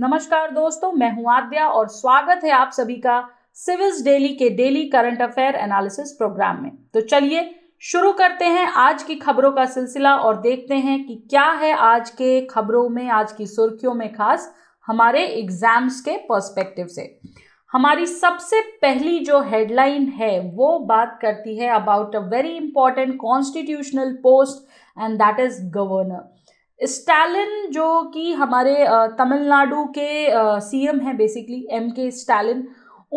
नमस्कार दोस्तों मैं हूं आद्या और स्वागत है आप सभी का सिविल्स डेली के daily current affair analysis program में तो चलिए शुरू करते हैं आज की खबरों का सिलसिला और देखते हैं कि क्या है आज के खबरों में आज की सुर्खियों में खास हमारे एग्जाम्स के पर्सपेक्टिव से हमारी सबसे पहली जो हेडलाइन है वो बात करती है about a very important constitutional post and that is governor Stalin जो कि हमारे तमिलनाडु के सीएम हैं बेसिकली एम के स्टालिन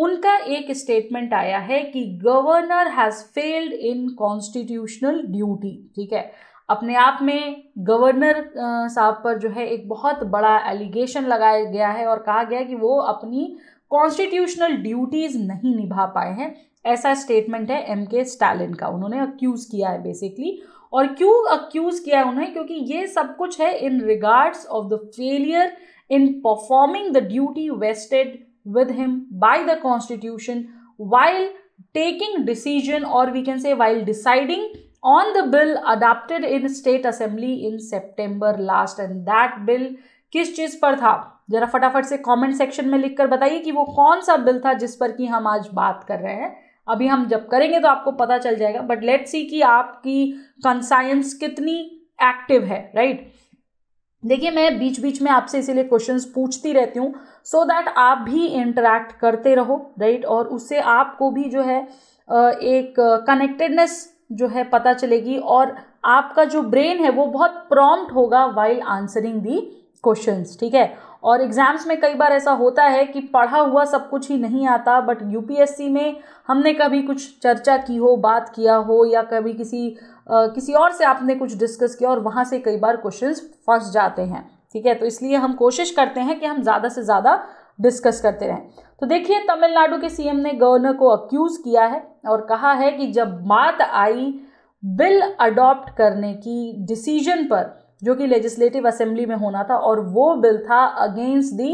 उनका एक स्टेटमेंट आया है कि governor has failed in constitutional duty ठीक है अपने आप में गवर्नर साहब पर जो है एक बहुत बड़ा एलिगेशन लगाया गया है और कहा गया कि वो अपनी कॉन्स्टिट्यूशनल ड्यूटीज़ नहीं निभा पाए हैं ऐसा स्टेटमेंट है एम के स्टालिन का उन्होंने अक्यूज़ किया है बेसिकली और क्यों अक्यूज किया है उन्हें क्योंकि ये सब कुछ है in regards of the failure in performing the duty vested with him by the constitution while taking decision और we can say while deciding on the bill adapted in state assembly in September last and that bill किस चीज़ पर था जरा फटाफट से comment section में लिखकर बताइए कि वो कौन सा बिल था जिस पर कि हम आज बात कर रहे हैं अभी हम जब करेंगे तो आपको पता चल जाएगा बट लेट सी कि आपकी कंसाइंस कितनी एक्टिव है राइट right? देखिए मैं बीच बीच में आपसे इसीलिए क्वेश्चंस पूछती रहती हूँ सो दैट आप भी इंटरेक्ट करते रहो राइट right? और उससे आपको भी जो है एक कनेक्टेडनेस जो है पता चलेगी और आपका जो ब्रेन है वो बहुत प्रॉम्प्ट होगा वाइल आंसरिंग दी क्वेश्चंस ठीक है और एग्ज़ाम्स में कई बार ऐसा होता है कि पढ़ा हुआ सब कुछ ही नहीं आता बट यूपीएससी में हमने कभी कुछ चर्चा की हो बात किया हो या कभी किसी आ, किसी और से आपने कुछ डिस्कस किया और वहाँ से कई बार क्वेश्चंस फंस जाते हैं ठीक है तो इसलिए हम कोशिश करते हैं कि हम ज़्यादा से ज़्यादा डिस्कस करते रहें तो देखिए तमिलनाडु के सीएम ने गवर्नर को अक्यूज़ किया है और कहा है कि जब बात आई बिल अडॉप्ट करने की डिसीजन पर जो कि लेजिस्लेटिव असेंबली में होना था और वो बिल था against the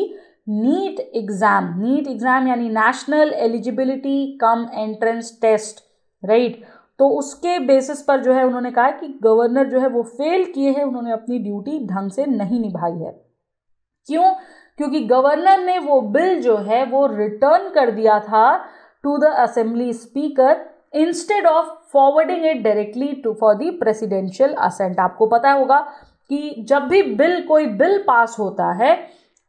NEET exam NEET exam यानी national eligibility cum entrance test right तो उसके बेसिस पर जो है उन्होंने कहा कि गवर्नर जो है वो फेल किए हैं उन्होंने अपनी ड्यूटी ढंग से नहीं निभाई है क्यों क्योंकि गवर्नर ने वो बिल जो है वो रिटर्न कर दिया था to the assembly speaker instead of forwarding it directly to for the presidential assent आपको पता होगा कि जब भी बिल कोई बिल पास होता है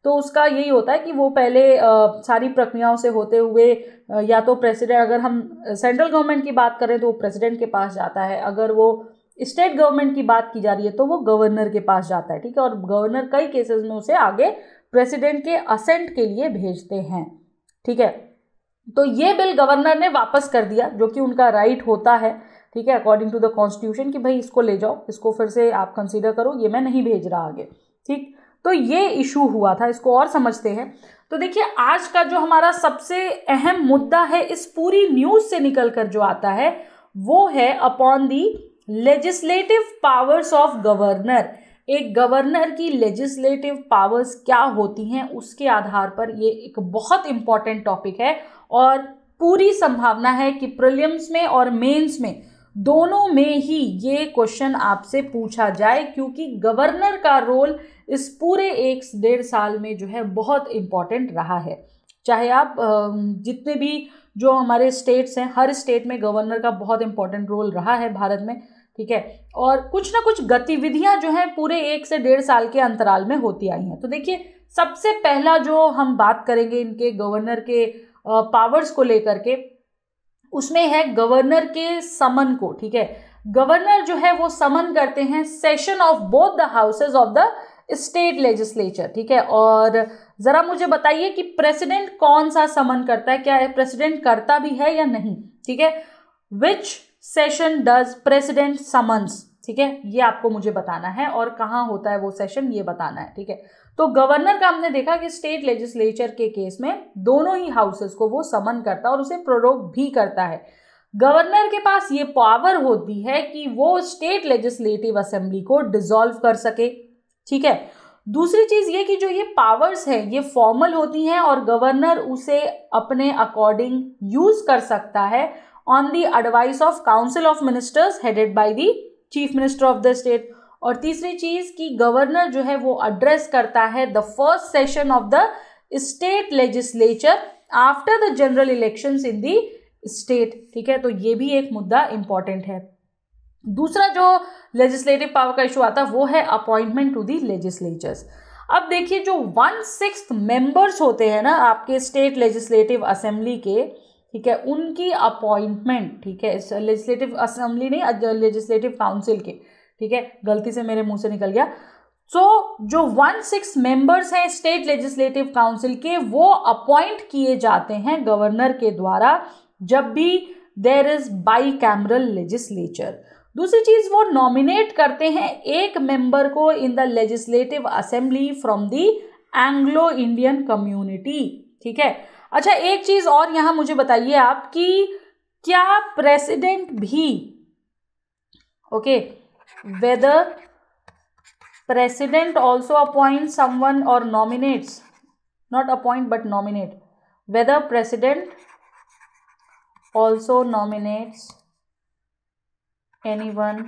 तो उसका यही होता है कि वो पहले आ, सारी प्रक्रियाओं से होते हुए आ, या तो प्रेसिडेंट अगर हम सेंट्रल गवर्नमेंट की बात करें तो वो प्रेसिडेंट के पास जाता है अगर वो स्टेट गवर्नमेंट की बात की जा रही है तो वो गवर्नर के पास जाता है ठीक है और गवर्नर कई केसेस में उसे आगे प्रेसिडेंट के असेंट के लिए भेजते हैं ठीक है तो ये बिल गवर्नर ने वापस कर दिया जो कि उनका राइट होता है ठीक है अकॉर्डिंग टू द कॉन्स्टिट्यूशन कि भाई इसको ले जाओ इसको फिर से आप कंसिडर करो ये मैं नहीं भेज रहा आगे ठीक तो ये इशू हुआ था इसको और समझते हैं तो देखिए आज का जो हमारा सबसे अहम मुद्दा है इस पूरी न्यूज से निकल कर जो आता है वो है upon the legislative powers of governor एक गवर्नर की लेजिस्लेटिव पावर्स क्या होती हैं उसके आधार पर ये एक बहुत इंपॉर्टेंट टॉपिक है और पूरी संभावना है कि प्रिलियम्स में और मेंस में दोनों में ही ये क्वेश्चन आपसे पूछा जाए क्योंकि गवर्नर का रोल इस पूरे एक डेढ़ साल में जो है बहुत इम्पॉर्टेंट रहा है चाहे आप जितने भी जो हमारे स्टेट्स हैं हर स्टेट में गवर्नर का बहुत इम्पॉर्टेंट रोल रहा है भारत में ठीक है और कुछ ना कुछ गतिविधियां जो हैं पूरे एक से डेढ़ साल के अंतराल में होती आई हैं तो देखिए सबसे पहला जो हम बात करेंगे इनके गवर्नर के पावर्स को लेकर के उसमें है गवर्नर के समन को ठीक है गवर्नर जो है वो समन करते हैं session of both the houses of the state legislature ठीक है और ज़रा मुझे बताइए कि प्रेसिडेंट कौन सा समन करता है क्या है प्रेसिडेंट करता भी है या नहीं ठीक है which session does president summons ठीक है ये आपको मुझे बताना है और कहाँ होता है वो सेशन ये बताना है ठीक है तो गवर्नर का हमने देखा कि स्टेट लेजिस्लेचर के केस में दोनों ही हाउसेस को वो समन करता है और उसे प्रोरोग भी करता है गवर्नर के पास ये पावर होती है कि वो स्टेट लेजिस्लेटिव असेंबली को डिसॉल्व कर सके ठीक है दूसरी चीज़ ये कि जो ये पावर्स है ये फॉर्मल होती हैं और गवर्नर उसे अपने अकॉर्डिंग यूज़ कर सकता है on the advice of council of ministers headed by the chief minister of the state और तीसरी चीज कि गवर्नर जो है वो एड्रेस करता है the first session of the state legislature after the general election in the state ठीक है तो ये भी एक मुद्दा इंपॉर्टेंट है दूसरा जो लेजिस्लेटिव पावर का इशू आता है वो है अपॉइंटमेंट टू दी लेजिस्लेचर्स अब देखिए जो वन सिक्स मेंबर्स होते हैं ना आपके स्टेट लेजिस्लेटिव असेंबली के ठीक है उनकी अपॉइंटमेंट ठीक है लेजिस्लेटिव असम्बली नहीं लेजिस्लेटिव काउंसिल के ठीक है गलती से मेरे मुंह से निकल गया सो so, जो वन सिक्स मेंबर्स हैं स्टेट लेजिस्लेटिव काउंसिल के वो अपॉइंट किए जाते हैं गवर्नर के द्वारा जब भी there is bicameral legislature दूसरी चीज वो नॉमिनेट करते हैं एक मेंबर को in the legislative assembly from the Anglo Indian community ठीक है अच्छा एक चीज़ और यहां मुझे बताइए आप कि क्या प्रेसिडेंट भी okay whether president also appoint someone और nominates not appoint but nominate whether president also nominates anyone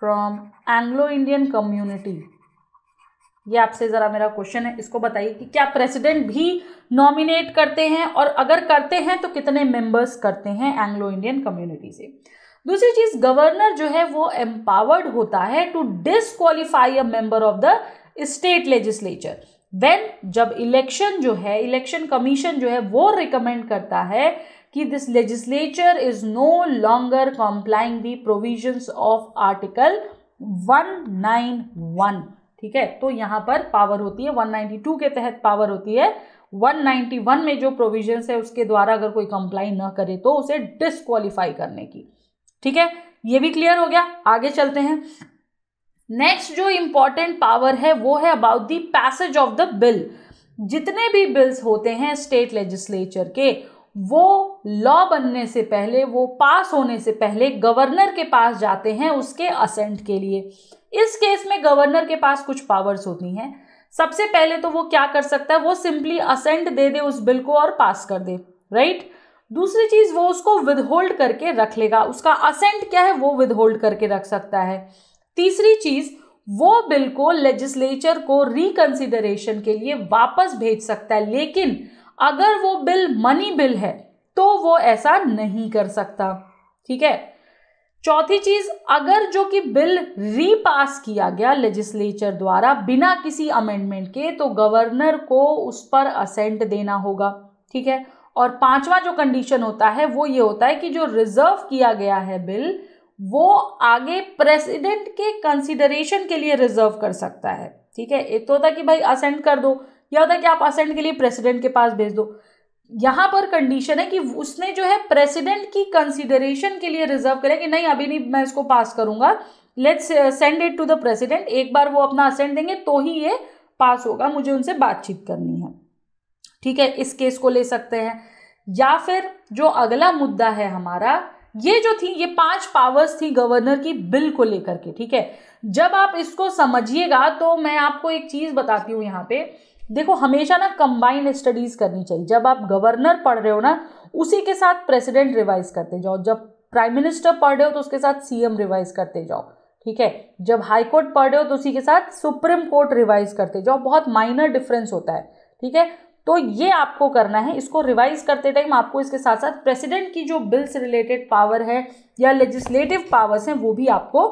from Anglo Indian community ये आपसे ज़रा मेरा क्वेश्चन है इसको बताइए कि क्या प्रेसिडेंट भी नॉमिनेट करते हैं और अगर करते हैं तो कितने मेंबर्स करते हैं एंग्लो इंडियन कम्युनिटी से दूसरी चीज गवर्नर जो है वो एम्पावर्ड होता है to disqualify a member of the state legislature when जब इलेक्शन जो है इलेक्शन कमीशन जो है वो रिकमेंड करता है कि this legislature is no longer complaining the provision of article one ठीक है तो यहाँ पर पावर होती है 192 के तहत पावर होती है 191 में जो प्रोविजन है उसके द्वारा अगर कोई कंप्लाई ना करे तो उसे डिसक्वालीफाई करने की ठीक है ये भी क्लियर हो गया आगे चलते हैं नेक्स्ट जो इंपॉर्टेंट पावर है वो है about the passage of the bill जितने भी बिल्स होते हैं स्टेट लेजिस्लेचर के वो लॉ बनने से पहले वो पास होने से पहले गवर्नर के पास जाते हैं उसके असेंट के लिए इस केस में गवर्नर के पास कुछ पावर्स होती हैं सबसे पहले तो वो क्या कर सकता है वो सिंपली असेंट दे दे उस बिल को और पास कर दे राइट दूसरी चीज़ वो उसको विदहोल्ड करके रख लेगा उसका असेंट क्या है वो विदहोल्ड करके रख सकता है तीसरी चीज़ वो बिल को लेजिस्लेचर को रिकन्सिडरेशन के लिए वापस भेज सकता है लेकिन अगर वो बिल मनी बिल है तो वो ऐसा नहीं कर सकता ठीक है चौथी चीज अगर जो कि बिल रीपास किया गया लेजिस्लेचर द्वारा बिना किसी अमेंडमेंट के तो गवर्नर को उस पर असेंट देना होगा ठीक है और पांचवा जो कंडीशन होता है वो ये होता है कि जो रिजर्व किया गया है बिल वो आगे प्रेसिडेंट के कंसिडरेशन के लिए रिजर्व कर सकता है ठीक है एक तो होता है कि भाई असेंट कर दो या होता है कि आप असेंट के लिए प्रेसिडेंट के पास भेज दो यहाँ पर कंडीशन है कि उसने जो है प्रेसिडेंट की कंसिडरेशन के लिए रिजर्व करें कि नहीं अभी नहीं मैं इसको पास करूंगा let's send it to the president एक बार वो अपना असेंट देंगे तो ही ये पास होगा मुझे उनसे बातचीत करनी है ठीक है इस केस को ले सकते हैं या फिर जो अगला मुद्दा है हमारा ये जो थी ये पांच पावर्स थी गवर्नर की बिल को लेकर के ठीक है जब आप इसको समझिएगा तो मैं आपको एक चीज बताती हूँ यहाँ पे देखो हमेशा ना कंबाइंड स्टडीज़ करनी चाहिए जब आप गवर्नर पढ़ रहे हो ना उसी के साथ प्रेसिडेंट रिवाइज करते जाओ जब प्राइम मिनिस्टर पढ़ रहे हो तो उसके साथ सीएम रिवाइज करते जाओ ठीक है जब हाई कोर्ट पढ़ रहे हो तो उसी के साथ सुप्रीम कोर्ट रिवाइज करते जाओ बहुत माइनर डिफरेंस होता है ठीक है तो ये आपको करना है इसको रिवाइज करते टाइम आपको इसके साथ साथ प्रेसिडेंट की जो बिल्स रिलेटेड पावर है या लेजिस्लेटिव पावर्स हैं वो भी आपको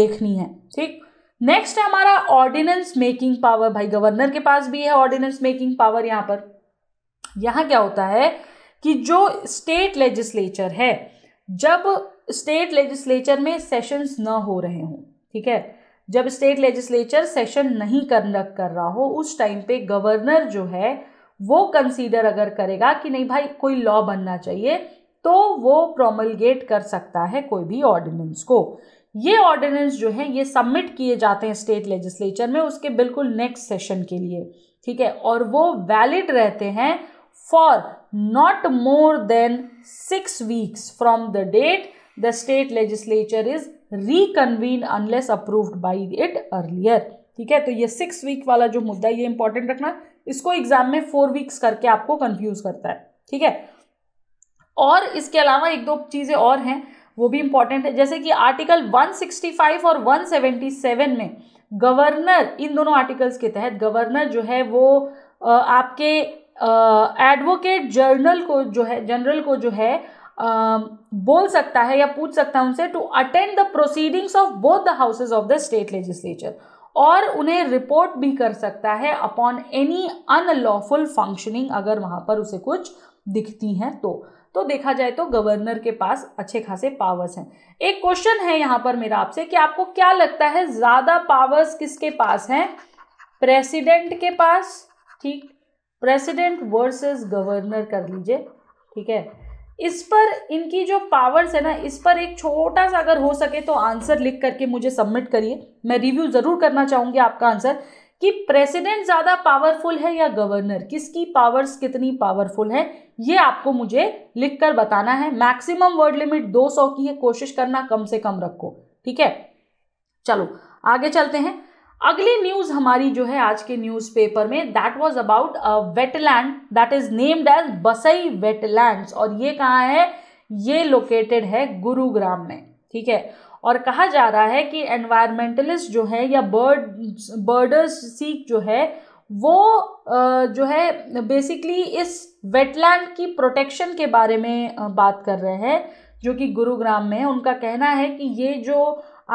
देखनी है ठीक नेक्स्ट है हमारा ऑर्डिनेंस मेकिंग पावर भाई गवर्नर के पास भी है ऑर्डिनेंस मेकिंग पावर यहाँ पर यहाँ क्या होता है कि जो स्टेट लेजिस्लेचर है जब स्टेट लेजिस्लेचर में सेशंस न हो रहे हों ठीक है जब स्टेट लेजिस्लेचर सेशन नहीं कंडक्ट कर रहा हो उस टाइम पे गवर्नर जो है वो कंसीडर अगर करेगा कि नहीं भाई कोई लॉ बनना चाहिए तो वो प्रोमलगेट कर सकता है कोई भी ऑर्डिनेंस को ये ऑर्डिनेंस जो है ये सबमिट किए जाते हैं स्टेट लेजिस्लेचर में उसके बिल्कुल नेक्स्ट सेशन के लिए ठीक है और वो वैलिड रहते हैं for not more than six weeks from the date the state legislature is reconvene unless approved by it earlier ठीक है तो ये सिक्स वीक वाला जो मुद्दा ये इंपॉर्टेंट रखना इसको एग्जाम में फोर वीक्स करके आपको कंफ्यूज करता है ठीक है और इसके अलावा एक दो चीज़ें और हैं वो भी इंपॉर्टेंट है जैसे कि आर्टिकल 165 और 177 में गवर्नर इन दोनों आर्टिकल्स के तहत गवर्नर जो है वो आपके एडवोकेट जनरल को जो है जनरल को जो है बोल सकता है या पूछ सकता है उनसे to attend the proceedings of both the houses of the state legislature और उन्हें रिपोर्ट भी कर सकता है अपॉन एनी अनलॉफुल फंक्शनिंग अगर वहाँ पर उसे कुछ दिखती हैं तो तो देखा जाए तो गवर्नर के पास अच्छे खासे पावर्स हैं एक क्वेश्चन है यहाँ पर मेरा आपसे कि आपको क्या लगता है ज़्यादा पावर्स किसके पास हैं प्रेसिडेंट के पास ठीक प्रेसिडेंट वर्सेस गवर्नर कर लीजिए ठीक है इस पर इनकी जो पावर्स है ना इस पर एक छोटा सा अगर हो सके तो आंसर लिख करके मुझे सबमिट करिए मैं रिव्यू ज़रूर करना चाहूँगी आपका आंसर कि प्रेसिडेंट ज़्यादा पावरफुल है या गवर्नर किसकी पावर्स कितनी पावरफुल है ये आपको मुझे लिख कर बताना है मैक्सिमम वर्ड लिमिट 200 की है कोशिश करना कम से कम रखो ठीक है चलो आगे चलते हैं अगली न्यूज हमारी जो है आज के न्यूज पेपर में that was about wetland that is named as Basai wetland और ये कहाँ है ये लोकेटेड है गुरुग्राम में ठीक है और कहा जा रहा है कि एनवायरमेंटलिस्ट जो है या बर्ड बर्डर्स सीख जो है वो जो है बेसिकली इस वेटलैंड की प्रोटेक्शन के बारे में बात कर रहे हैं जो कि गुरुग्राम में उनका कहना है कि ये जो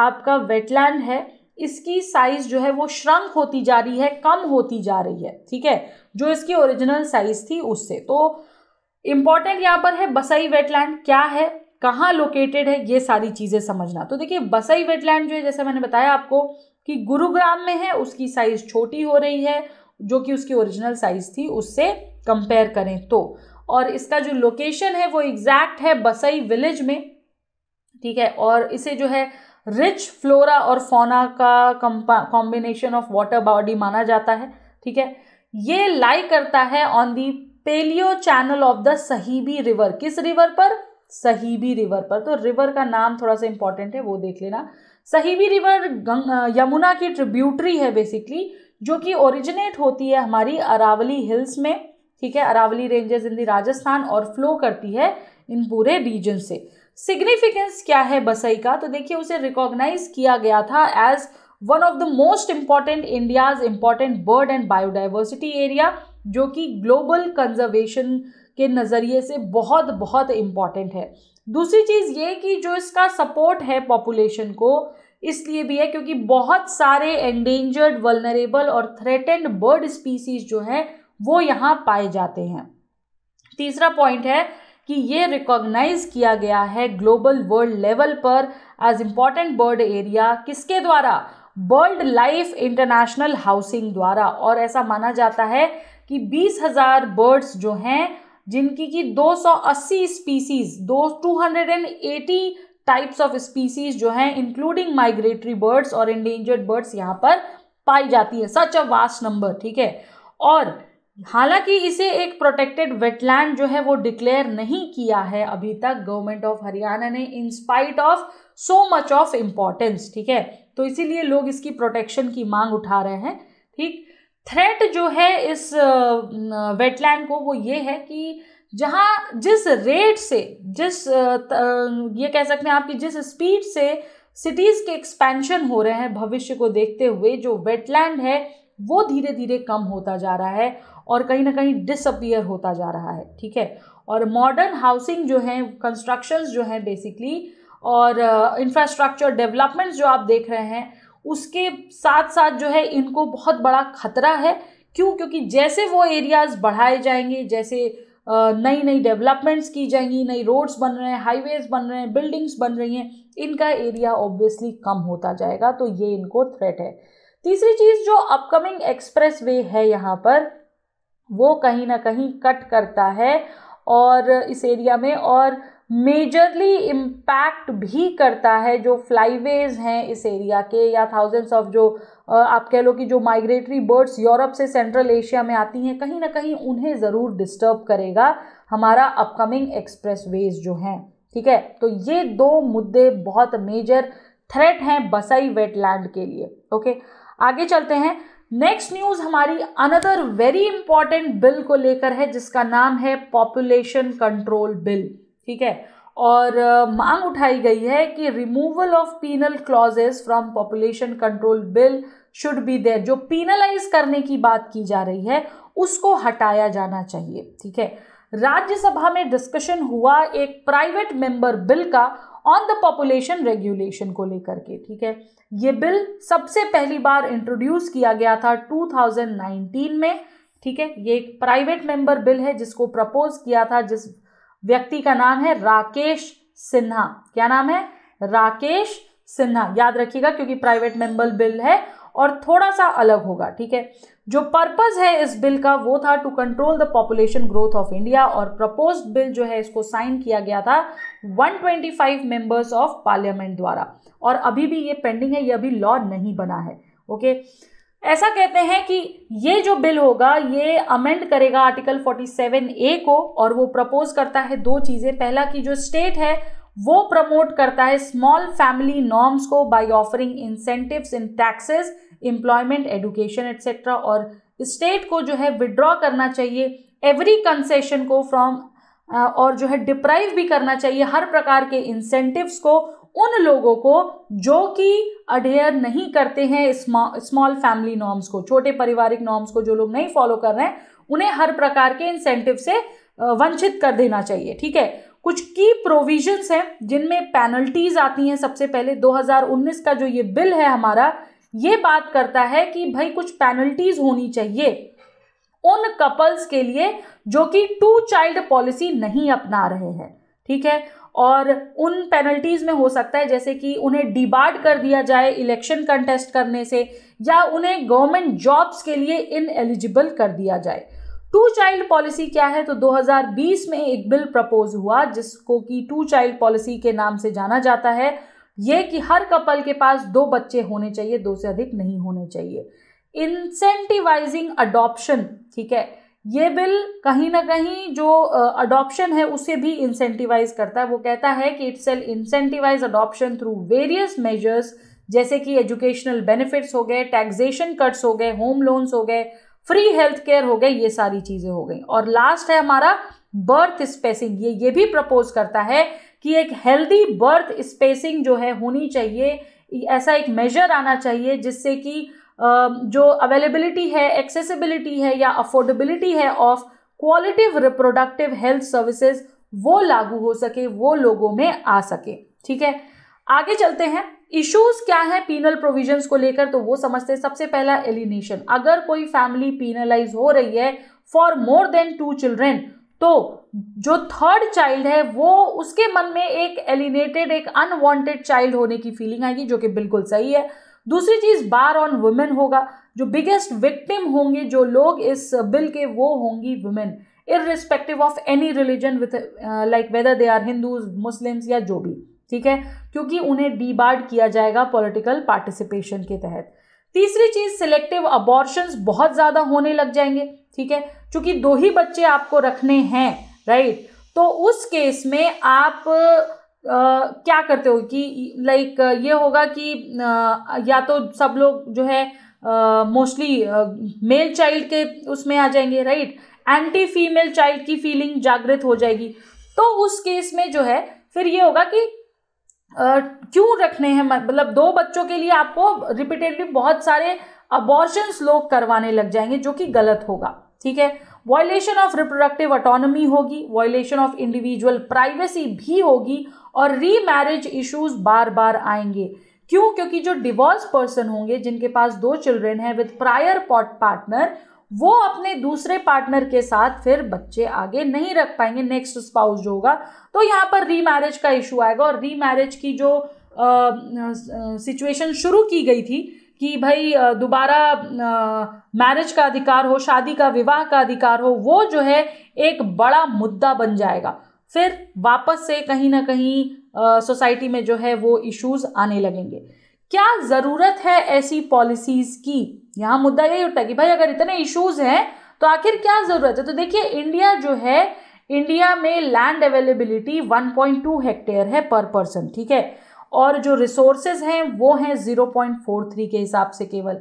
आपका वेटलैंड है इसकी साइज़ जो है वो श्रंक होती जा रही है कम होती जा रही है ठीक है जो इसकी ओरिजिनल साइज़ थी उससे तो इम्पॉर्टेंट यहाँ पर है बसई वेटलैंड क्या है कहाँ लोकेटेड है ये सारी चीज़ें समझना तो देखिए बसई वेटलैंड जो है जैसे मैंने बताया आपको कि गुरुग्राम में है उसकी साइज़ छोटी हो रही है जो कि उसकी ओरिजिनल साइज़ थी उससे कंपेयर करें तो और इसका जो लोकेशन है वो एग्जैक्ट है बसई विलेज में ठीक है और इसे जो है रिच फ्लोरा और फोना का कॉम्बिनेशन ऑफ वाटर बॉडी माना जाता है ठीक है ये लाई करता है on the paleo channel of the Sahibi river किस रिवर पर सहीबी रिवर पर तो रिवर का नाम थोड़ा सा इंपॉर्टेंट है वो देख लेना सहीबी रिवर गंग यमुना की ट्रिब्यूटरी है बेसिकली जो कि ओरिजिनेट होती है हमारी अरावली हिल्स में ठीक है Aravalli ranges in the Rajasthan और फ्लो करती है इन पूरे रीजन से सिग्निफिकेंस क्या है बसई का तो देखिए उसे रिकॉग्नाइज किया गया था as one of the most important India's important bird and biodiversity area जो कि ग्लोबल कंजर्वेशन के नज़रिए से बहुत बहुत इम्पॉर्टेंट है दूसरी चीज़ ये कि जो इसका सपोर्ट है पॉपुलेशन को इसलिए भी है क्योंकि बहुत सारे एंडेंजर्ड वलनरेबल और थ्रेटेंड बर्ड स्पीसीज जो हैं वो यहाँ पाए जाते हैं तीसरा पॉइंट है कि ये रिकॉग्नाइज किया गया है ग्लोबल वर्ल्ड लेवल पर एज इम्पॉर्टेंट बर्ड एरिया किसके द्वारा वर्ल्ड लाइफ इंटरनेशनल हाउसिंग द्वारा और ऐसा माना जाता है कि बीस हज़ार बर्ड्स जो हैं जिनकी कि 280 स्पीसीज दो एटी टाइप्स ऑफ स्पीसीज जो हैं इंक्लूडिंग माइग्रेटरी बर्ड्स और इंडेंजर्ड बर्ड्स यहाँ पर पाई जाती है सच अ वास्ट नंबर ठीक है और हालांकि इसे एक प्रोटेक्टेड वेटलैंड जो है वो डिक्लेयर नहीं किया है अभी तक गवर्नमेंट ऑफ हरियाणा ने in spite of so much of importance ठीक है तो इसीलिए लोग इसकी प्रोटेक्शन की मांग उठा रहे हैं ठीक थ्रेट जो है इस वेटलैंड को वो ये है कि जहाँ जिस रेट से जिस ये कह सकते हैं आप कि जिस स्पीड से सिटीज़ के एक्सपेंशन हो रहे हैं भविष्य को देखते हुए जो वेटलैंड है वो धीरे धीरे कम होता जा रहा है और कहीं ना कहीं डिसअपियर होता जा रहा है ठीक है और मॉडर्न हाउसिंग जो है कंस्ट्रक्शंस जो हैं बेसिकली और इंफ्रास्ट्रक्चर uh, डेवलपमेंट्स जो आप देख रहे हैं उसके साथ साथ जो है इनको बहुत बड़ा खतरा है क्यों क्योंकि जैसे वो एरियाज़ बढ़ाए जाएंगे जैसे नई नई डेवलपमेंट्स की जाएंगी नई रोड्स बन रहे हैं हाईवेज बन रहे हैं बिल्डिंग्स बन रही हैं इनका एरिया ऑब्वियसली कम होता जाएगा तो ये इनको थ्रेट है तीसरी चीज़ जो अपकमिंग एक्सप्रेस वे है यहाँ पर वो कहीं ना कहीं कट करता है और इस एरिया में और मेजरली इम्पैक्ट भी करता है जो फ्लाईवेज हैं इस एरिया के या थाउजेंड्स ऑफ जो आप कह लो कि जो माइग्रेटरी बर्ड्स यूरोप से सेंट्रल एशिया में आती हैं कहीं ना कहीं उन्हें ज़रूर डिस्टर्ब करेगा हमारा अपकमिंग एक्सप्रेस वेज जो हैं ठीक है तो ये दो मुद्दे बहुत मेजर थ्रेट हैं बसई वेटलैंड के लिए ओके आगे चलते हैं नेक्स्ट न्यूज़ हमारी अनदर वेरी इंपॉर्टेंट बिल को लेकर है जिसका नाम है पॉपुलेशन कंट्रोल बिल ठीक है और मांग उठाई गई है कि removal of penal clauses from population control bill should be there जो पीनलाइज करने की बात की जा रही है उसको हटाया जाना चाहिए ठीक है राज्यसभा में डिस्कशन हुआ एक प्राइवेट मेंबर बिल का ऑन द पॉपुलेशन रेगुलेशन को लेकर के ठीक है ये बिल सबसे पहली बार इंट्रोड्यूस किया गया था 2019 में ठीक है ये एक प्राइवेट मेंबर बिल है जिसको प्रपोज किया था जिस व्यक्ति का नाम है राकेश सिन्हा क्या नाम है राकेश सिन्हा याद रखिएगा क्योंकि प्राइवेट मेंबर बिल है और थोड़ा सा अलग होगा ठीक है जो पर्पस है इस बिल का वो था to control the population growth of India और प्रपोज बिल जो है इसको साइन किया गया था 125 मेंबर्स ऑफ पार्लियामेंट द्वारा और अभी भी ये पेंडिंग है ये अभी लॉ नहीं बना है ओके okay? ऐसा कहते हैं कि ये जो बिल होगा ये अमेंड करेगा आर्टिकल 47 ए को और वो प्रपोज करता है दो चीज़ें पहला कि जो स्टेट है वो प्रमोट करता है स्मॉल फैमिली नॉर्म्स को by offering incentives in taxes employment education etcetera और स्टेट को जो है विड्रॉ करना चाहिए एवरी कंसेशन को फ्रॉम और जो है डिप्राइव भी करना चाहिए हर प्रकार के इंसेंटिव्स को उन लोगों को जो कि अडेयर नहीं करते हैं स्मॉल फैमिली नॉर्म्स को छोटे पारिवारिक नॉर्म्स को जो लोग नहीं फॉलो कर रहे हैं उन्हें हर प्रकार के इंसेंटिव से वंचित कर देना चाहिए ठीक है कुछ की प्रोविजंस हैं जिनमें पेनल्टीज आती हैं सबसे पहले 2019 का जो ये बिल है हमारा ये बात करता है कि भाई कुछ पेनल्टीज होनी चाहिए उन कपल्स के लिए जो कि टू चाइल्ड पॉलिसी नहीं अपना रहे हैं ठीक है और उन पेनल्टीज़ में हो सकता है जैसे कि उन्हें डिबार्ड कर दिया जाए इलेक्शन कंटेस्ट करने से या उन्हें गवर्नमेंट जॉब्स के लिए इन एलिजिबल कर दिया जाए टू चाइल्ड पॉलिसी क्या है तो 2020 में एक बिल प्रपोज हुआ जिसको कि टू चाइल्ड पॉलिसी के नाम से जाना जाता है ये कि हर कपल के पास दो बच्चे होने चाहिए दो से अधिक नहीं होने चाहिए इंसेंटिवाइजिंग अडॉप्शन ठीक है ये बिल कहीं ना कहीं जो अडॉप्शन है उसे भी इंसेंटिवाइज करता है वो कहता है कि इट्स एल incentivize adoption through various measures जैसे कि एजुकेशनल बेनिफिट्स हो गए टैक्सेशन कट्स हो गए होम लोन्स हो गए फ्री हेल्थ केयर हो गए ये सारी चीज़ें हो गई और लास्ट है हमारा बर्थ स्पेसिंग ये ये भी प्रपोज करता है कि एक हेल्दी बर्थ स्पेसिंग जो है होनी चाहिए ऐसा एक मेजर आना चाहिए जिससे कि जो अवेलेबिलिटी है एक्सेसिबिलिटी है या अफोर्डेबिलिटी है of qualitative reproductive health services वो लागू हो सके वो लोगों में आ सके ठीक है आगे चलते हैं इश्यूज क्या है पीनल प्रोविजंस को लेकर तो वो समझते हैं सबसे पहला एलिनेशन अगर कोई फैमिली पीनलाइज हो रही है for more than two children तो जो थर्ड चाइल्ड है वो उसके मन में एक एलिनेटेड एक अनवांटेड चाइल्ड होने की फीलिंग आएगी जो कि बिल्कुल सही है दूसरी चीज़ बार ऑन वुमेन होगा जो बिगेस्ट विक्टिम होंगे जो लोग इस बिल के वो होंगी women irrespective of any religion with like whether they are Hindus Muslims या जो भी ठीक है क्योंकि उन्हें डीबार्ड किया जाएगा पॉलिटिकल पार्टिसिपेशन के तहत तीसरी चीज़ सिलेक्टिव अबॉर्शंस बहुत ज़्यादा होने लग जाएंगे ठीक है क्योंकि दो ही बच्चे आपको रखने हैं राइट तो उस केस में आप Uh, क्या करते हो कि लाइक like, ये होगा कि uh, या तो सब लोग जो है मोस्टली मेल चाइल्ड के उसमें आ जाएंगे राइट एंटी फीमेल चाइल्ड की फीलिंग जागृत हो जाएगी तो उस केस में जो है फिर ये होगा कि Uh, क्यों रखने हैं मतलब दो बच्चों के लिए आपको रिपीटेडली बहुत सारे अबॉर्शंस लोग करवाने लग जाएंगे जो कि गलत होगा ठीक है वॉयलेशन ऑफ रिप्रोडक्टिव ऑटोनॉमी होगी वॉयलेशन ऑफ इंडिविजुअल प्राइवेसी भी होगी और री मैरिज इशूज़ बार बार आएंगे क्यों क्योंकि जो डिवोर्स पर्सन होंगे जिनके पास दो चिल्ड्रेन है विद प्रायर पॉट पार्टनर वो अपने दूसरे पार्टनर के साथ फिर बच्चे आगे नहीं रख पाएंगे नेक्स्ट स्पाउस जो होगा तो यहाँ पर री मैरिज का इशू आएगा और री मैरिज की जो सिचुएशन शुरू की गई थी कि भाई दोबारा मैरिज का अधिकार हो शादी का विवाह का अधिकार हो वो जो है एक बड़ा मुद्दा बन जाएगा फिर वापस से कहीं ना कहीं सोसाइटी में जो है वो इश्यूज आने लगेंगे क्या ज़रूरत है ऐसी पॉलिसीज़ की यहाँ मुद्दा यही उठता है कि भाई अगर इतने इश्यूज़ हैं तो आखिर क्या ज़रूरत है तो देखिए इंडिया जो है इंडिया में लैंड अवेलेबिलिटी 1.2 हेक्टेयर है पर पर्सन ठीक है और जो रिसोर्सेज हैं वो हैं 0.43 के हिसाब से केवल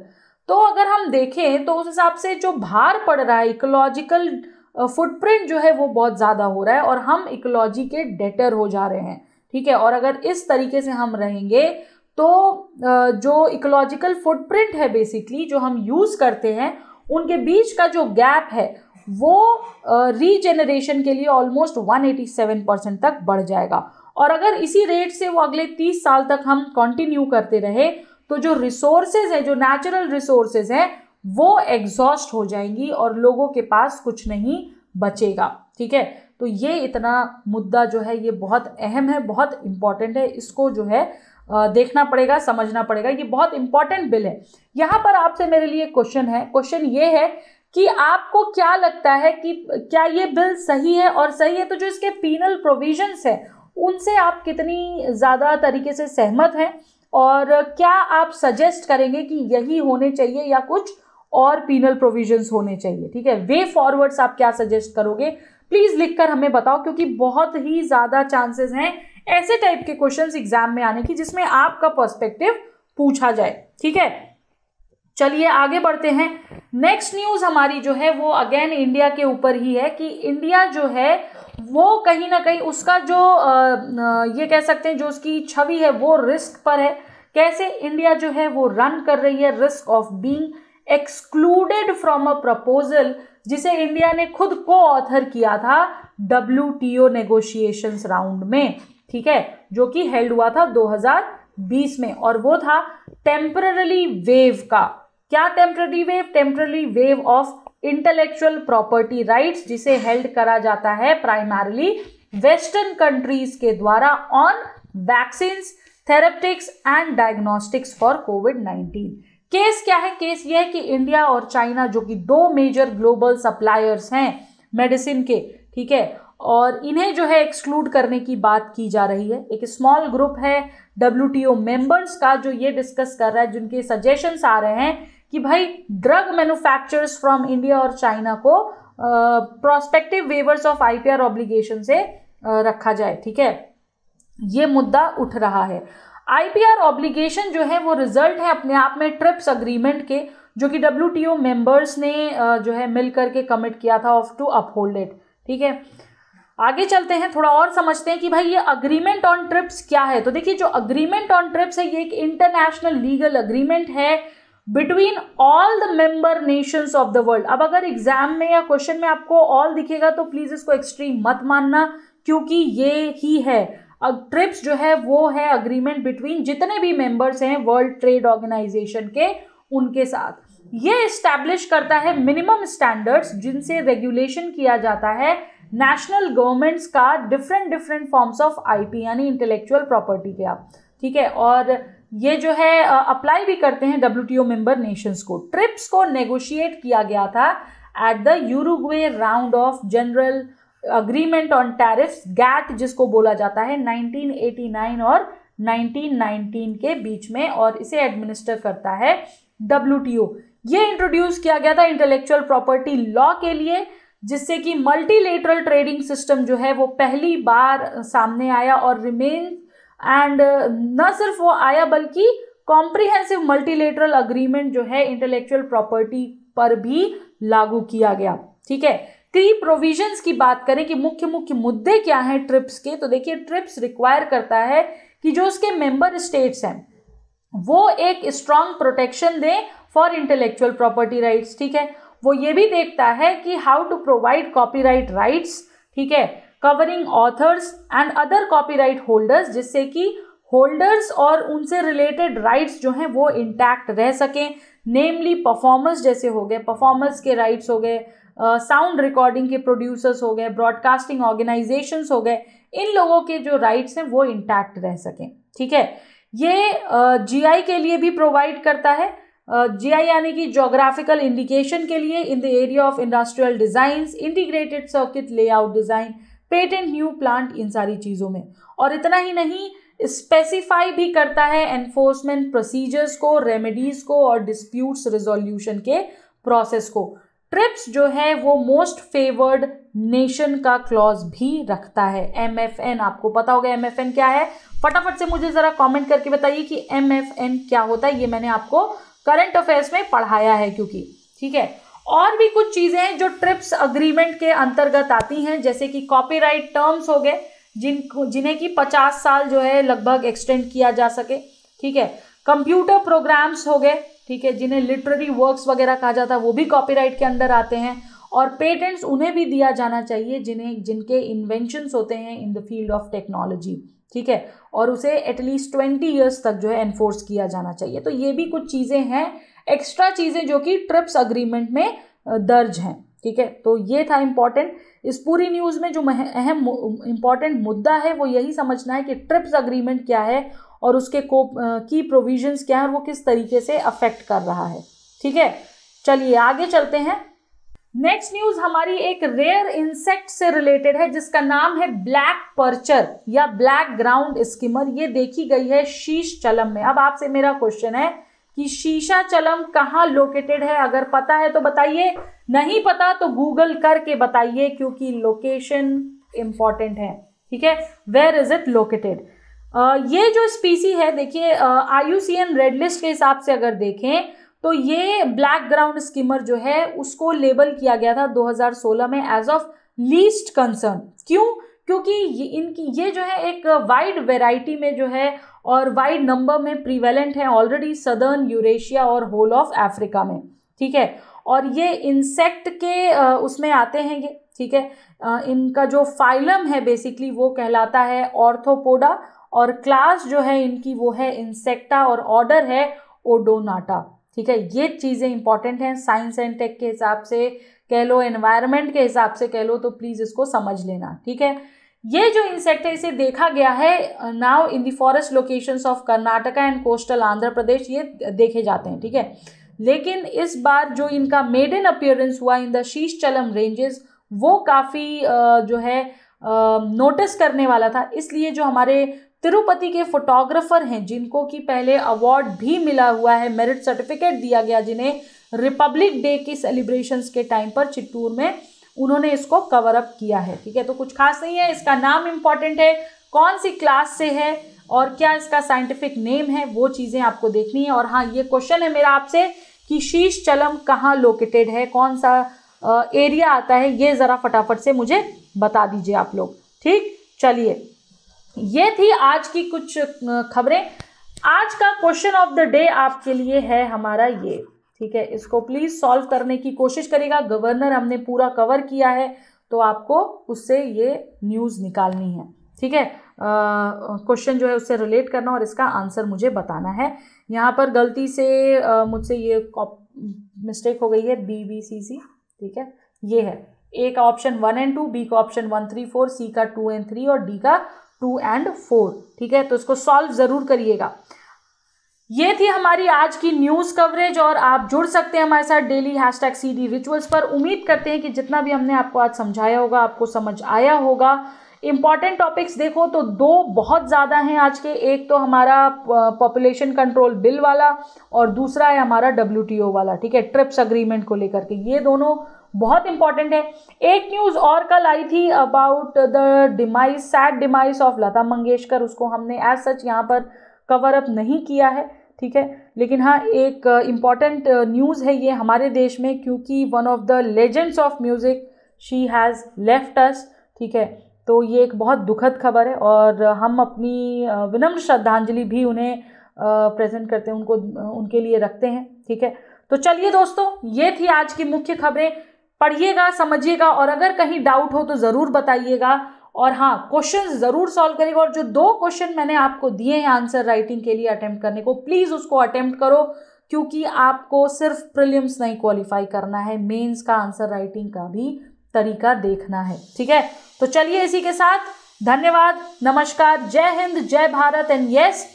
तो अगर हम देखें तो उस हिसाब से जो भार पड़ रहा है इकोलॉजिकल फुटप्रिंट जो है वो बहुत ज़्यादा हो रहा है और हम इकोलॉजी के डेटर हो जा रहे हैं ठीक है और अगर इस तरीके से हम रहेंगे तो जो इकोलॉजिकल फुटप्रिंट है बेसिकली जो हम यूज़ करते हैं उनके बीच का जो गैप है वो रीजेनरेशन के लिए ऑलमोस्ट 187 परसेंट तक बढ़ जाएगा और अगर इसी रेट से वो अगले 30 साल तक हम कंटिन्यू करते रहे तो जो रिसोर्सेज है जो नेचुरल रिसोर्सेज हैं वो एग्जॉस्ट हो जाएंगी और लोगों के पास कुछ नहीं बचेगा ठीक है तो ये इतना मुद्दा जो है ये बहुत अहम है बहुत इम्पॉर्टेंट है इसको जो है देखना पड़ेगा समझना पड़ेगा ये बहुत इंपॉर्टेंट बिल है यहाँ पर आपसे मेरे लिए क्वेश्चन है क्वेश्चन ये है कि आपको क्या लगता है कि क्या ये बिल सही है और सही है तो जो इसके पीनल प्रोविजंस हैं उनसे आप कितनी ज़्यादा तरीके से सहमत हैं और क्या आप सजेस्ट करेंगे कि यही होने चाहिए या कुछ और पीनल प्रोविजंस होने चाहिए ठीक है वे फॉरवर्ड्स आप क्या सजेस्ट करोगे प्लीज लिखकर हमें बताओ क्योंकि बहुत ही ज्यादा चांसेस हैं ऐसे टाइप के क्वेश्चंस एग्जाम में आने की जिसमें आपका पर्सपेक्टिव पूछा जाए ठीक है चलिए आगे बढ़ते हैं नेक्स्ट न्यूज हमारी जो है वो अगेन इंडिया के ऊपर ही है कि इंडिया जो है वो कहीं ना कहीं उसका जो ये कह सकते हैं जो उसकी छवि है वो रिस्क पर है कैसे इंडिया जो है वो रन कर रही है risk of being excluded from a proposal जिसे इंडिया ने खुद को ऑथर किया था W T O negotiation round में ठीक है जो कि हेल्ड हुआ था 2020 में और वो था टेम्पररली वेव का क्या temporary waive temporary waive of intellectual property rights जिसे हेल्ड करा जाता है प्राइमरली वेस्टर्न कंट्रीज के द्वारा on vaccine therapeutics and diagnostics for covid nineteen case क्या है केस यह है कि इंडिया और चाइना जो कि दो मेजर ग्लोबल सप्लायर्स हैं मेडिसिन के ठीक है और इन्हें जो है एक्सक्लूड करने की बात की जा रही है एक स्मॉल ग्रुप है डब्ल्यू टी ओ मेम्बर्स का जो ये डिस्कस कर रहा है जिनके सजेशंस आ रहे हैं कि भाई ड्रग मैन्युफैक्चरर्स फ्रॉम इंडिया और चाइना को prospective waivers of IPR obligation से आ, रखा जाए ठीक है ये मुद्दा उठ रहा है आईपीआर ऑब्लिगेशन जो है वो रिजल्ट है अपने आप में ट्रिप्स अग्रीमेंट के जो कि डब्ल्यू टी ओ मेम्बर्स ने जो है मिल करके कमिट किया था ऑफ टू अपहोल्ड इट ठीक है आगे चलते हैं थोड़ा और समझते हैं कि भाई ये अग्रीमेंट ऑन ट्रिप्स क्या है तो देखिए जो अग्रीमेंट ऑन ट्रिप्स है ये एक इंटरनेशनल लीगल अग्रीमेंट है between all the member nations of the world अब अगर एग्जाम में या क्वेश्चन में आपको ऑल दिखेगा तो प्लीज़ इसको एक्सट्रीम मत मानना क्योंकि ये ही है ट्रिप्स जो है वो है अग्रीमेंट बिटवीन जितने भी मेंबर्स हैं वर्ल्ड ट्रेड ऑर्गेनाइजेशन के उनके साथ ये इस्टेब्लिश करता है मिनिमम स्टैंडर्ड्स जिनसे रेगुलेशन किया जाता है नेशनल गवर्नमेंट्स का different different forms of IP यानी इंटेलेक्चुअल प्रॉपर्टी का ठीक है और ये जो है अप्लाई भी करते हैं W T O member nations को ट्रिप्स को नेगोशिएट किया गया था at the Uruguay round of general agreement on tariff GATT जिसको बोला जाता है 1989 और 1919 के बीच में और इसे एडमिनिस्टर करता है डब्ल्यू ये इंट्रोड्यूस किया गया था इंटेलेक्चुअल प्रॉपर्टी लॉ के लिए जिससे कि मल्टीलेटरल ट्रेडिंग सिस्टम जो है वो पहली बार सामने आया और रिमेन एंड न सिर्फ वो आया बल्कि कॉम्प्रिहेंसिव मल्टीलेटरल अग्रीमेंट जो है इंटेलेक्चुअल प्रॉपर्टी पर भी लागू किया गया ठीक है की प्रोविजंस की बात करें कि मुख्य मुख्य मुद्दे क्या हैं ट्रिप्स के तो देखिए ट्रिप्स रिक्वायर करता है कि जो उसके मेंबर स्टेट्स हैं वो एक स्ट्रांग प्रोटेक्शन दें फॉर इंटेलेक्चुअल प्रॉपर्टी राइट्स ठीक है वो ये भी देखता है कि how to provide copyright rights ठीक है covering authors and other copyright holders जिससे कि होल्डर्स और उनसे रिलेटेड राइट्स जो हैं वो इंटैक्ट रह सकें नेमली परफॉर्मर्स जैसे हो गए परफॉर्मर्स के राइट्स हो गए साउंड रिकॉर्डिंग के प्रोड्यूसर्स हो गए ब्रॉडकास्टिंग ऑर्गेनाइजेशन हो गए इन लोगों के जो राइट्स हैं वो इंटैक्ट रह सकें ठीक है ये जी uh, के लिए भी प्रोवाइड करता है जी uh, यानी कि जोग्राफिकल इंडिकेशन के लिए in the area of industrial designs integrated circuit layout design patent new plant इन सारी चीज़ों में और इतना ही नहीं स्पेसिफाई भी करता है एनफोर्समेंट प्रोसीजर्स को रेमेडीज़ को और डिस्प्यूट्स रिजोल्यूशन के प्रोसेस को ट्रिप्स जो है वो मोस्ट फेवर्ड नेशन का क्लॉज भी रखता है एम एफ एन आपको पता होगा एम एफ एन क्या है फटाफट से मुझे ज़रा कमेंट करके बताइए कि एम एफ एन क्या होता है ये मैंने आपको करंट अफेयर्स में पढ़ाया है क्योंकि ठीक है और भी कुछ चीज़ें हैं जो ट्रिप्स अग्रीमेंट के अंतर्गत आती हैं जैसे कि कॉपीराइट टर्म्स हो गए जिन जिन्हें कि पचास साल जो है लगभग एक्सटेंड किया जा सके ठीक है कंप्यूटर प्रोग्राम्स हो गए ठीक है जिन्हें लिटरेरी वर्क्स वगैरह कहा जाता है वो भी कॉपीराइट के अंदर आते हैं और पेटेंट्स उन्हें भी दिया जाना चाहिए जिन्हें जिनके इन्वेंशंस होते हैं in the field of technology ठीक है और उसे एटलीस्ट ट्वेंटी ईयर्स तक जो है एनफोर्स किया जाना चाहिए तो ये भी कुछ चीज़ें हैं एक्स्ट्रा चीज़ें जो कि ट्रिप्स अग्रीमेंट में दर्ज हैं ठीक है तो ये था इम्पॉर्टेंट इस पूरी न्यूज़ में जो अहम इम्पॉर्टेंट मुद्दा है वो यही समझना है कि ट्रिप्स अग्रीमेंट क्या है और उसके को की प्रोविजंस क्या है वो किस तरीके से अफेक्ट कर रहा है ठीक है चलिए आगे चलते हैं नेक्स्ट न्यूज हमारी एक रेयर इंसेक्ट से रिलेटेड है जिसका नाम है ब्लैक पर्चर या ब्लैक ग्राउंड स्किमर ये देखी गई है शीश चलम में अब आपसे मेरा क्वेश्चन है कि शीशा चलम कहाँ लोकेटेड है अगर पता है तो बताइए नहीं पता तो गूगल करके बताइए क्योंकि लोकेशन इंपॉर्टेंट है ठीक है वेयर इज इट लोकेटेड ये जो स्पीसी है देखिए एन रेड लिस्ट के हिसाब से अगर देखें तो ये ब्लैक ग्राउंड स्कीमर जो है उसको लेबल किया गया था 2016 में एज ऑफ लीस्ट कंसर्न क्यों क्योंकि ये इनकी ये जो है एक वाइड वेराइटी में जो है और वाइड नंबर में प्रीवेलेंट है ऑलरेडी सदर्न यूरेशिया और होल ऑफ अफ्रीका में ठीक है और ये इंसेक्ट के उसमें आते हैं ये ठीक है इनका जो फाइलम है बेसिकली वो कहलाता है ऑर्थोपोडा और क्लास जो है इनकी वो है इंसेक्टा और ऑर्डर है ओडोनाटा ठीक है ये चीज़ें इंपॉर्टेंट हैं साइंस एंड टेक के हिसाब से कह लो एनवायरमेंट के हिसाब से कह लो तो प्लीज़ इसको समझ लेना ठीक है ये जो इंसेक्ट है इसे देखा गया है now in the forest locations of Karnataka and coastal Andhra Pradesh ये देखे जाते हैं ठीक है लेकिन इस बार जो इनका मेडन अपियरेंस हुआ इन द शीश चलम रेंजेस वो काफ़ी जो है नोटिस करने वाला था इसलिए जो हमारे तिरुपति के फोटोग्राफर हैं जिनको कि पहले अवार्ड भी मिला हुआ है मेरिट सर्टिफिकेट दिया गया जिन्हें रिपब्लिक डे की सेलिब्रेशंस के टाइम पर चित्तूर में उन्होंने इसको कवर अप किया है ठीक है तो कुछ खास नहीं है इसका नाम इम्पॉर्टेंट है कौन सी क्लास से है और क्या इसका साइंटिफिक नेम है वो चीज़ें आपको देखनी है और हाँ ये क्वेश्चन है मेरा आपसे कि शीश चलम कहाँ लोकेटेड है कौन सा एरिया आता है ये ज़रा फटाफट से मुझे बता दीजिए आप लोग ठीक चलिए ये थी आज की कुछ खबरें आज का क्वेश्चन ऑफ द डे आपके लिए है हमारा ये ठीक है इसको प्लीज सॉल्व करने की कोशिश करेगा गवर्नर हमने पूरा कवर किया है तो आपको उससे ये न्यूज़ निकालनी है ठीक है क्वेश्चन जो है उससे रिलेट करना और इसका आंसर मुझे बताना है यहाँ पर गलती से uh, मुझसे ये मिस्टेक हो गई है बी बी सी सी ठीक है ये है ए का option one and two B का option one three four C का टू एंड थ्री और डी का टू एंड फोर ठीक है तो इसको सॉल्व ज़रूर करिएगा ये थी हमारी आज की न्यूज़ कवरेज और आप जुड़ सकते हैं हमारे साथ daily hashtag C D rituals पर उम्मीद करते हैं कि जितना भी हमने आपको आज समझाया होगा आपको समझ आया होगा इम्पॉर्टेंट टॉपिक्स देखो तो दो बहुत ज़्यादा हैं आज के एक तो हमारा पॉपुलेशन कंट्रोल बिल वाला और दूसरा है हमारा डब्ल्यू वाला ठीक है ट्रिप्स अग्रीमेंट को लेकर के ये दोनों बहुत इंपॉर्टेंट है एक न्यूज़ और कल आई थी about the demise sad demise of Lata Mangeshkar उसको हमने एज सच यहाँ पर कवर अप नहीं किया है ठीक है लेकिन हाँ एक इम्पॉर्टेंट न्यूज़ है ये हमारे देश में क्योंकि one of the legends of music she has left us ठीक है तो ये एक बहुत दुखद खबर है और हम अपनी विनम्र श्रद्धांजलि भी उन्हें प्रेजेंट करते हैं उनको उनके लिए रखते हैं ठीक है तो चलिए दोस्तों ये थी आज की मुख्य खबरें पढ़िएगा समझिएगा और अगर कहीं डाउट हो तो ज़रूर बताइएगा और हाँ क्वेश्चन ज़रूर सॉल्व करिएगा और जो दो क्वेश्चन मैंने आपको दिए हैं आंसर राइटिंग के लिए अटैम्प्ट करने को प्लीज़ उसको अटैम्प्ट करो क्योंकि आपको सिर्फ प्रिलियम्स नहीं क्वालिफाई करना है मेंस का आंसर राइटिंग का भी तरीका देखना है ठीक है तो चलिए इसी के साथ धन्यवाद नमस्कार जय हिंद जय Bharat and yes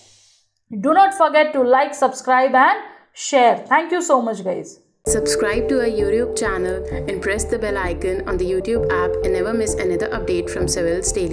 do not forget to like subscribe and share thank you so much guys Subscribe to our YouTube channel and press the bell icon on the YouTube app and never miss another update from Civils Daily.